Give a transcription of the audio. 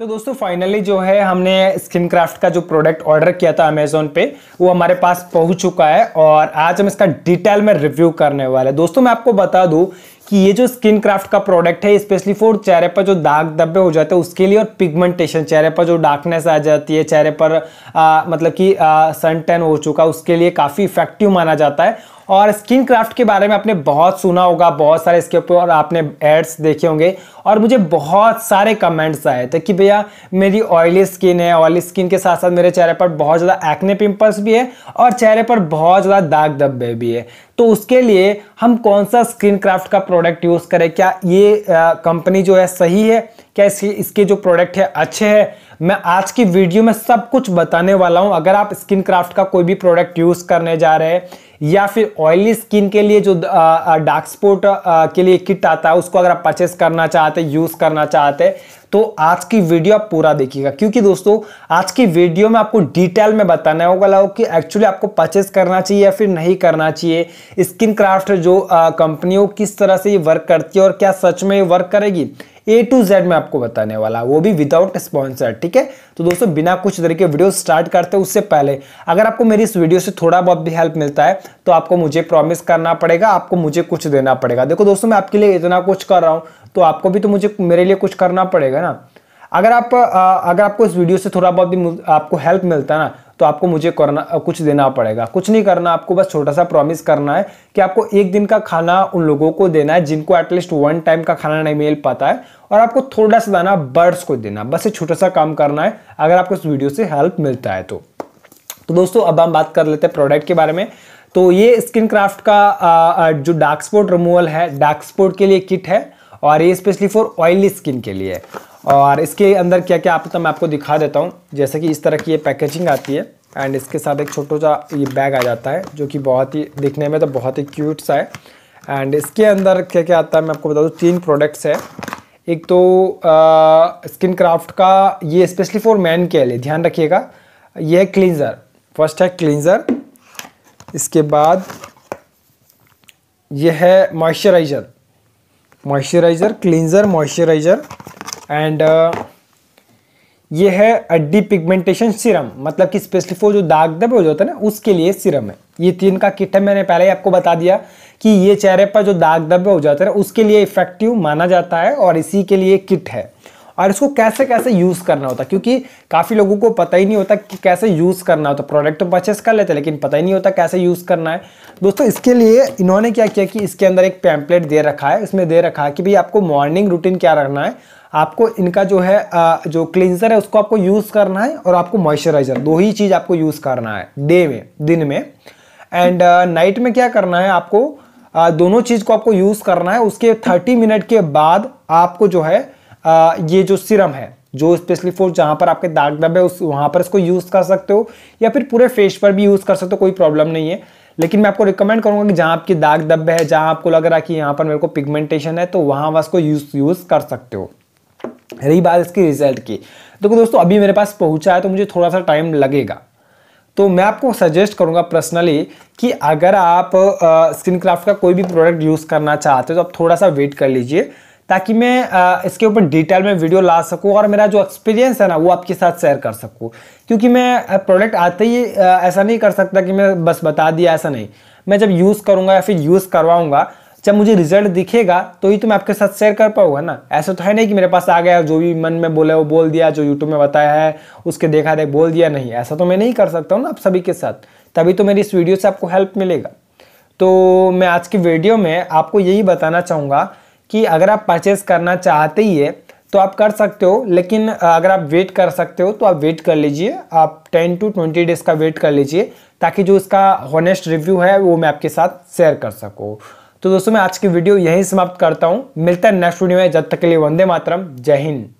तो दोस्तों फाइनली जो है हमने स्किन क्राफ्ट का जो प्रोडक्ट ऑर्डर किया था अमेजोन पे वो हमारे पास पहुंच चुका है और आज हम इसका डिटेल में रिव्यू करने वाले हैं दोस्तों मैं आपको बता दूं कि ये जो स्किन क्राफ्ट का प्रोडक्ट है स्पेशली फॉर चेहरे पर जो दाग धब्बे हो जाते हैं उसके लिए और पिगमेंटेशन चेहरे पर जो डार्कनेस आ जाती है चेहरे पर आ, मतलब कि सन टेन हो चुका उसके लिए काफ़ी इफेक्टिव माना जाता है और स्किन क्राफ्ट के बारे में आपने बहुत सुना होगा बहुत सारे इसके ऊपर आपने एड्स देखे होंगे और मुझे बहुत सारे कमेंट्स आए थे कि भैया मेरी ऑयली स्किन है ऑयली स्किन के साथ साथ मेरे चेहरे पर बहुत ज़्यादा एक्ने पिंपल्स भी है और चेहरे पर बहुत ज़्यादा दाग धब्बे भी है तो उसके लिए हम कौन सा स्किन क्राफ्ट का प्रोडक्ट प्रोडक्ट यूज़ करें क्या ये कंपनी जो है सही है क्या इसके इसके जो प्रोडक्ट है अच्छे हैं मैं आज की वीडियो में सब कुछ बताने वाला हूँ अगर आप स्किन क्राफ्ट का कोई भी प्रोडक्ट यूज़ करने जा रहे हैं या फिर ऑयली स्किन के लिए जो डार्क स्पॉट के लिए किट आता है उसको अगर आप परचेस करना चाहते यूज़ करना चाहते तो आज की वीडियो आप पूरा देखिएगा क्योंकि दोस्तों आज की वीडियो में आपको डिटेल में बताना होगा कि एक्चुअली आपको परचेस करना चाहिए या फिर नहीं करना चाहिए स्किन क्राफ्ट जो हो किस तरह से ये वर्क करती है और क्या सच में ये वर्क करेगी ए टू जेड में आपको बताने वाला वो भी विदाउट स्पॉन्सर ठीक है तो दोस्तों बिना कुछ तरीके वीडियो स्टार्ट करते उससे पहले अगर आपको मेरी इस वीडियो से थोड़ा बहुत भी हेल्प मिलता है तो आपको मुझे प्रॉमिस करना पड़ेगा आपको मुझे कुछ देना पड़ेगा देखो दोस्तों मैं आपके लिए इतना कुछ कर रहा हूँ तो आपको भी तो मुझे मेरे लिए कुछ करना पड़ेगा ना अगर आप अगर आपको इस वीडियो से थोड़ा बहुत भी आपको हेल्प मिलता है ना तो आपको मुझे करना कुछ देना पड़ेगा कुछ नहीं करना आपको बस छोटा सा प्रॉमिस करना है कि आपको एक दिन का खाना उन लोगों को देना है जिनको एटलीस्ट वन टाइम का खाना नहीं मिल पाता है और आपको थोड़ा सा दाना बर्ड्स को देना बस ये छोटा सा काम करना है अगर आपको इस वीडियो से हेल्प मिलता है तो तो दोस्तों अब हम बात कर लेते हैं प्रोडक्ट के बारे में तो ये स्किन क्राफ्ट का जो डार्क स्पॉट रिमूवल है डार्क स्पॉट के लिए किट है और ये स्पेशली फॉर ऑयली स्किन के लिए है और इसके अंदर क्या क्या आता तो मैं आपको दिखा देता हूँ जैसे कि इस तरह की ये पैकेजिंग आती है एंड इसके साथ एक छोटा सा ये बैग आ जाता है जो कि बहुत ही दिखने में तो बहुत ही क्यूट सा है एंड इसके अंदर क्या क्या आता है मैं आपको बता दूँ तीन प्रोडक्ट्स है एक तो स्किन क्राफ्ट का ये स्पेशली फॉर मैन के लिए ध्यान रखिएगा ये है क्लींजर फर्स्ट है क्लिनजर इसके बाद यह है moisturiser moisturiser cleanser moisturiser and uh, ये है अड्डी पिगमेंटेशन सिरम मतलब कि स्पेशली फॉर जो दाग दबे हो जाता है ना उसके लिए सिरम है ये तीन का किट है मैंने पहले ही आपको बता दिया कि ये चेहरे पर जो दाग दबे हो जाते हैं उसके लिए इफेक्टिव माना जाता है और इसी के लिए किट है और इसको कैसे कैसे यूज़ करना होता क्योंकि काफ़ी लोगों को पता ही नहीं होता कि कैसे यूज़ करना होता प्रोडक्ट तो परचेस कर लेते लेकिन पता ही नहीं होता कैसे यूज़ करना है दोस्तों इसके लिए इन्होंने क्या किया कि इसके अंदर एक पैम्पलेट दे रखा है इसमें दे रखा है कि भाई आपको मॉर्निंग रूटीन क्या रखना है आपको इनका जो है जो क्लिनजर है उसको आपको यूज़ करना है और आपको मॉइस्चराइजर दो ही चीज़ आपको यूज़ करना है डे में दिन में एंड नाइट में क्या करना है आपको दोनों चीज़ को आपको यूज़ करना है उसके थर्टी मिनट के बाद आपको जो है आ, ये जो सिरम है जो स्पेशली फॉर जहाँ पर आपके दाग दब है उस वहाँ पर इसको यूज़ कर सकते हो या फिर पूरे फेस पर भी यूज़ कर सकते हो कोई प्रॉब्लम नहीं है लेकिन मैं आपको रिकमेंड करूँगा कि जहाँ आपकी दाग दब्बे है जहाँ आपको लग रहा है कि यहाँ पर मेरे को पिगमेंटेशन है तो वहाँ वहां इसको यूज़ यूज़ कर सकते हो रही बात इसकी रिजल्ट की देखो दोस्तों अभी मेरे पास पहुँचा है तो मुझे थोड़ा सा टाइम लगेगा तो मैं आपको सजेस्ट करूंगा पर्सनली कि अगर आप स्किन क्राफ्ट का कोई भी प्रोडक्ट यूज़ करना चाहते हो तो आप थोड़ा सा वेट कर लीजिए ताकि मैं इसके ऊपर डिटेल में वीडियो ला सकूँ और मेरा जो एक्सपीरियंस है ना वो आपके साथ शेयर कर सकूँ क्योंकि मैं प्रोडक्ट आते ही ऐसा नहीं कर सकता कि मैं बस बता दिया ऐसा नहीं मैं जब यूज़ करूँगा या फिर यूज़ करवाऊँगा जब मुझे रिजल्ट दिखेगा तो ही तो मैं आपके साथ शेयर कर पाऊंगा ना ऐसा तो है नहीं कि मेरे पास आ गया जो भी मन में बोला वो बोल दिया जो यूट्यूब में बताया है उसके देखा देख बोल दिया नहीं ऐसा तो मैं नहीं कर सकता हूँ ना आप सभी के साथ तभी तो मेरी इस वीडियो से आपको हेल्प मिलेगा तो मैं आज की वीडियो में आपको यही बताना चाहूँगा कि अगर आप परचेज करना चाहते ही है तो आप कर सकते हो लेकिन अगर आप वेट कर सकते हो तो आप वेट कर लीजिए आप टेन टू ट्वेंटी डेज़ का वेट कर लीजिए ताकि जो इसका हॉनेस्ट रिव्यू है वो मैं आपके साथ शेयर कर सकूँ तो दोस्तों मैं आज की वीडियो यहीं समाप्त करता हूँ मिलता है नेक्स्ट वीडियो में जब तक के लिए वंदे मातरम जय हिंद